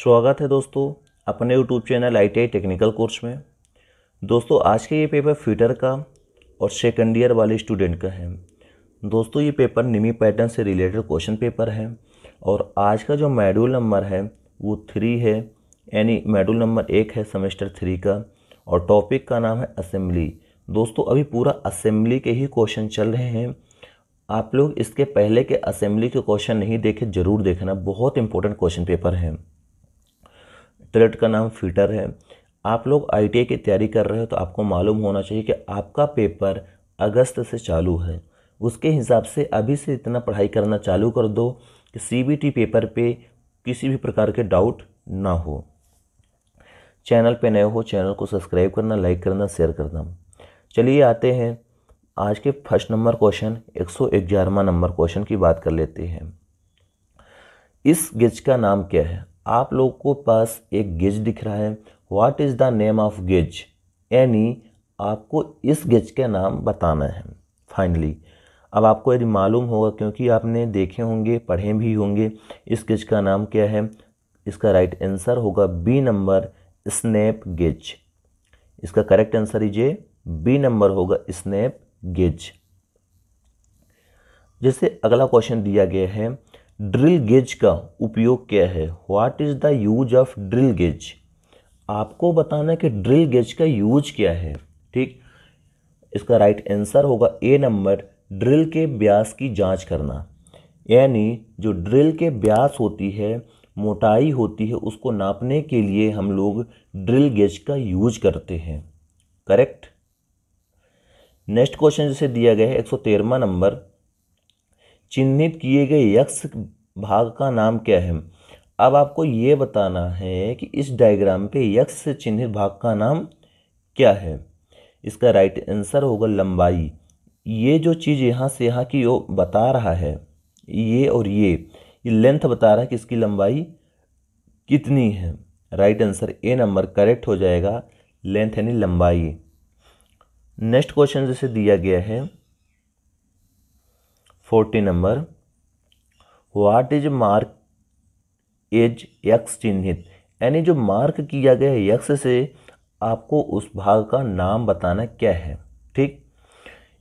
स्वागत है दोस्तों अपने YouTube channel I technical course में दोस्तों आज के ये पेपर फ्यूटर का और सेकेंड ईयर वाले स्टूडेंट का है दोस्तों ये पेपर निमी पैटर्न से रिलेटेड क्वेश्चन पेपर है और आज का जो मेडूल नंबर है वो थ्री है यानी मेडूल नंबर एक है सेमेस्टर थ्री का और टॉपिक का नाम है असेंबली दोस्तों अभी पूरा असेंबली के ही क्वेश्चन चल रहे हैं आप लोग इसके पहले के असेंबली के क्वेश्चन नहीं देखे ज़रूर देखना बहुत इंपॉर्टेंट क्वेश्चन पेपर हैं प्लेट का नाम फीटर है आप लोग आई की तैयारी कर रहे हो तो आपको मालूम होना चाहिए कि आपका पेपर अगस्त से चालू है उसके हिसाब से अभी से इतना पढ़ाई करना चालू कर दो कि सी पेपर पे किसी भी प्रकार के डाउट ना हो चैनल पे नए हो चैनल को सब्सक्राइब करना लाइक करना शेयर करना चलिए आते हैं आज के फर्स्ट नंबर क्वेश्चन एक सौ ग्यारहवा नंबर क्वेश्चन की बात कर लेते हैं इस गिज का नाम क्या है आप लोग को पास एक गेज दिख रहा है what is the name of gauge यानी आपको इस गेज का नाम बताना है फाइनली अब आपको यदि मालूम होगा क्योंकि आपने देखे होंगे पढ़े भी होंगे इस गेज का नाम क्या है इसका राइट आंसर होगा बी नंबर स्नैप गेज इसका करेक्ट आंसर ये बी नंबर होगा स्नैप गेज जैसे अगला क्वेश्चन दिया गया है ड्रिल गेज का उपयोग क्या है what is the use of drill gauge आपको बताना है कि ड्रिल गेज का यूज क्या है ठीक इसका राइट आंसर होगा ए नंबर ड्रिल के ब्यास की जांच करना यानी जो ड्रिल के ब्यास होती है मोटाई होती है उसको नापने के लिए हम लोग ड्रिल गेज का यूज करते हैं करेक्ट नेक्स्ट क्वेश्चन जैसे दिया गया है एक नंबर चिन्हित किए गए यक्ष भाग का नाम क्या है अब आपको ये बताना है कि इस डायग्राम पे यक्ष चिन्हित भाग का नाम क्या है इसका राइट आंसर होगा लंबाई ये जो चीज़ यहाँ से यहाँ की वो बता रहा है ये और ये ये लेंथ बता रहा है कि इसकी लंबाई कितनी है right answer A number correct हो जाएगा लेंथ यानी लंबाई नेक्स्ट क्वेश्चन जैसे दिया गया है forty number what is mark is X चिन्हित यानी जो मार्क किया गया है यक्स से आपको उस भाग का नाम बताना क्या है ठीक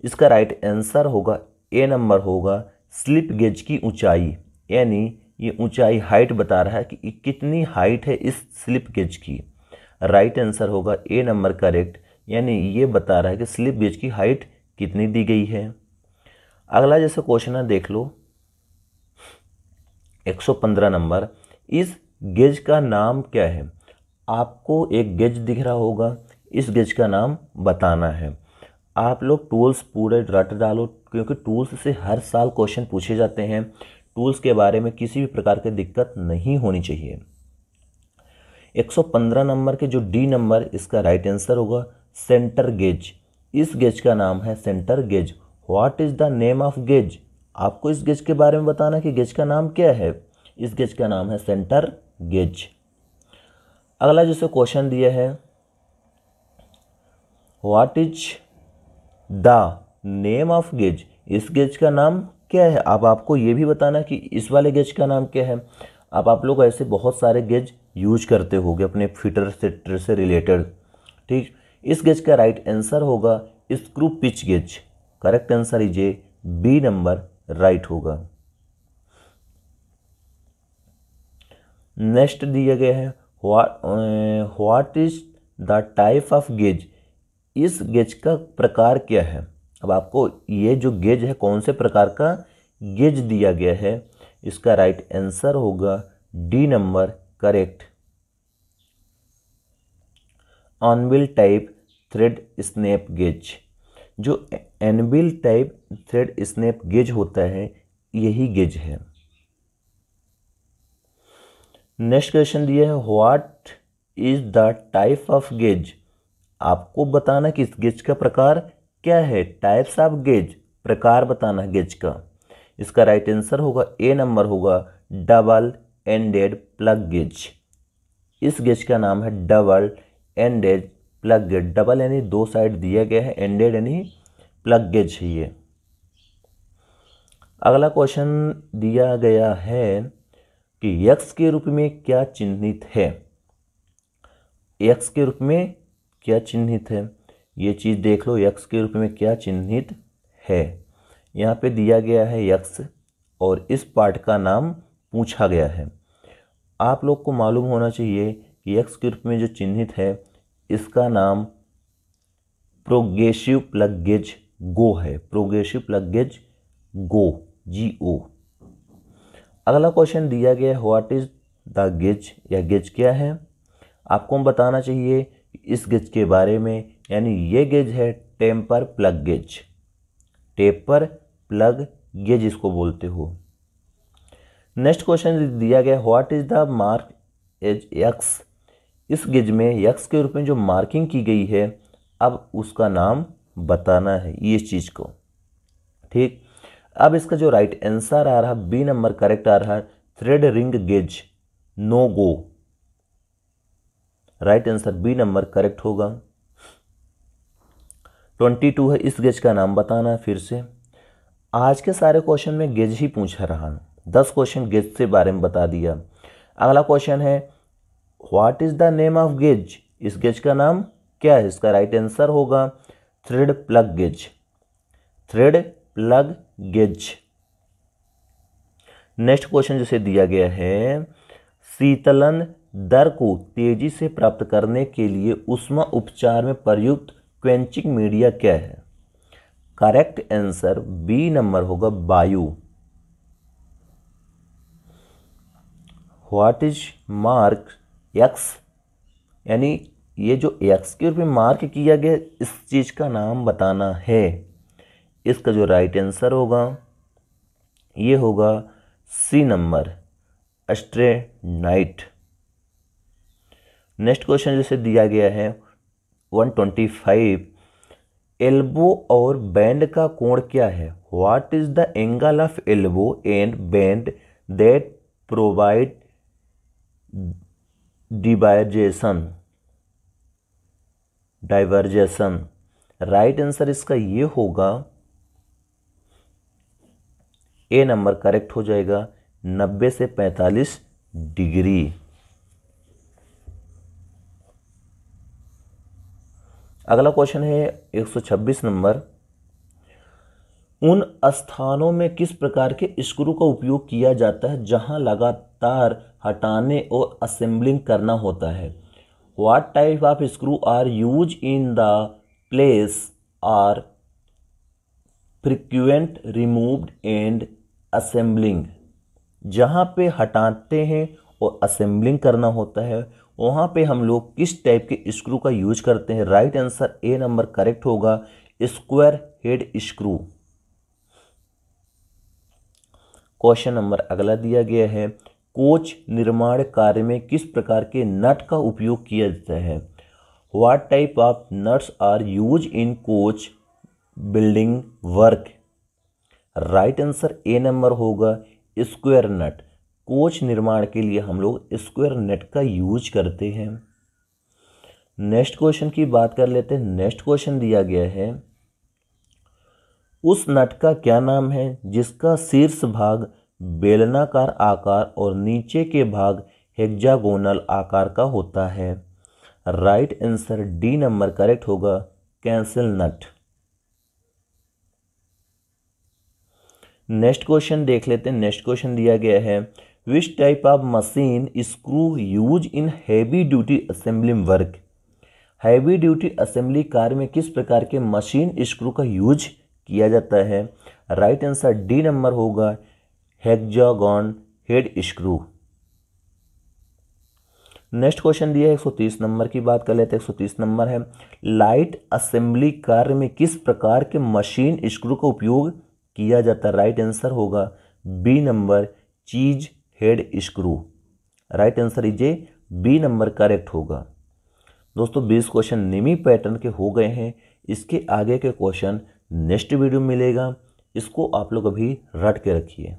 इसका राइट आंसर होगा ए नंबर होगा स्लिप गेज की ऊंचाई यानी ये ऊंचाई हाइट बता रहा है कि कितनी हाइट है इस स्लिप गेज की राइट आंसर होगा ए नंबर करेक्ट यानी ये बता रहा है कि स्लिप गेज की हाइट कितनी दी गई है अगला जैसा क्वेश्चन है देख लो 115 नंबर इस गेज का नाम क्या है आपको एक गेज दिख रहा होगा इस गेज का नाम बताना है आप लोग टूल्स पूरे रट डालो क्योंकि टूल्स से हर साल क्वेश्चन पूछे जाते हैं टूल्स के बारे में किसी भी प्रकार की दिक्कत नहीं होनी चाहिए 115 नंबर के जो डी नंबर इसका राइट आंसर होगा सेंटर गेज इस गेज का नाम है centre gauge what is the name of gauge आपको इस गेज के बारे में बताना कि गेज का नाम क्या है इस गेज का नाम है सेंटर गेज अगला जैसे क्वेश्चन दिया है what is the name of gauge इस गेज का नाम क्या है अब आप आपको ये भी बताना कि इस वाले गेज का नाम क्या है अब आप लोग ऐसे बहुत सारे गेज यूज करते होंगे अपने फिटर सेटर से रिलेटेड ठीक इस गेज का राइट आंसर होगा screw pitch gauge correct answer is A B number right होगा नेक्स्ट दिया गया है what is the type of gauge इस गेज का प्रकार क्या है अब आपको ये जो गेज है कौन से प्रकार का गेज दिया गया है इसका राइट आंसर होगा D number correct anvil type thread snap gauge जो anvil type thread snap gauge होता है यही गेज है नेक्स्ट क्वेश्चन दिया है what is the type of gauge आपको बताना कि इस गेज का प्रकार क्या है टाइप्स ऑफ गेज प्रकार बताना है गेज का इसका राइट आंसर होगा ए नंबर होगा डबल एंडेड प्लग गेज इस गेज का नाम है double ended plug gauge double यानी दो साइड दिया गया है एंडेड यानी प्लग गेज है ये अगला क्वेश्चन दिया गया है कि यक्स के रूप में क्या चिन्हित है यक्स के रूप में क्या चिन्हित है ये चीज़ देख लो यक्स के रूप में क्या चिन्हित है यहाँ पे दिया गया है यक्स और इस पार्ट का नाम पूछा गया है आप लोग को मालूम होना चाहिए कि यक्स के रूप में जो चिन्हित है इसका नाम प्रोग्रेसिव प्लगेज गो है प्रोग्रेसिव प्लगेज गो जी ओ अगला क्वेश्चन दिया गया है व्हाट इज द गेज या गेज क्या है आपको हम बताना चाहिए इस गेज के बारे में यानी ये गेज है taper plug gauge taper plug gauge इसको बोलते हो नेक्स्ट क्वेश्चन दिया गया what is the mark as X इस गिज में यक्स के रूप में जो मार्किंग की गई है अब उसका नाम बताना है इस चीज़ को ठीक अब इसका जो राइट आंसर आ रहा बी नंबर करेक्ट आ रहा है thread ring gauge no go right answer B number correct होगा ट्वेंटी टू है इस गेज का नाम बताना है फिर से आज के सारे क्वेश्चन में गेज ही पूछा रहा दस क्वेश्चन गेज से बारे में बता दिया अगला क्वेश्चन है what is the name of gauge इस गेज का नाम क्या है इसका राइट आंसर होगा thread plug gauge thread plug gauge next question जैसे दिया गया है शीतलन दर को तेजी से प्राप्त करने के लिए उष्मा उपचार में प्रयुक्त क्वेंचिंग मीडिया क्या है करेक्ट आंसर बी नंबर होगा वायु व्हाट इज मार्क एक्स यानी ये जो एक्स के रूप में मार्क किया गया इस चीज़ का नाम बताना है इसका जो राइट आंसर होगा ये होगा C number straight next question जैसे दिया गया है 125 एल्बो और बैंड का कोण क्या है what is the angle of elbow and bend that provide deviation deviation right answer इसका ये होगा ए नंबर करेक्ट हो जाएगा नब्बे से पैंतालीस डिग्री अगला क्वेश्चन है 126 नंबर उन स्थानों में किस प्रकार के स्क्रू का उपयोग किया जाता है जहां लगा तार हटाने और असेंबलिंग करना होता है what type of screw are use in the place are frequent removed and assembling जहाँ पे हटाते हैं और असेंबलिंग करना होता है वहाँ पे हम लोग किस टाइप के स्क्रू का यूज करते हैं right answer A number correct होगा square head screw question number अगला दिया गया है कोच निर्माण कार्य में किस प्रकार के नट का उपयोग किया जाता है what type of nuts are use in coach building work right answer A number होगा स्क्वायर नट कोच निर्माण के लिए हम लोग स्क्वायर नेट का यूज करते हैं नेक्स्ट क्वेश्चन की बात कर लेते हैं नेक्स्ट क्वेश्चन दिया गया है उस नट का क्या नाम है जिसका शीर्ष भाग बेलनाकार आकार और नीचे के भाग हेक्जागोनल आकार का होता है right answer D number correct होगा कैंसिल नट नेक्स्ट क्वेश्चन देख लेते हैं नेक्स्ट क्वेश्चन दिया गया है which type of machine screw use in heavy duty assembly work heavy duty assembly car में किस प्रकार के मशीन स्क्रू का यूज किया जाता है राइट आंसर डी नंबर होगा hexagon head screw next question दिया है 130 नंबर की बात कर लेते हैं 130 नंबर है लाइट असेंबली कार्य में किस प्रकार के मशीन स्क्रू का उपयोग किया जाता है राइट आंसर होगा B number cheese head screw right answer is B number correct होगा दोस्तों बीस क्वेश्चन निमी पैटर्न के हो गए हैं इसके आगे के क्वेश्चन नेक्स्ट वीडियो मिलेगा इसको आप लोग अभी रट के रखिए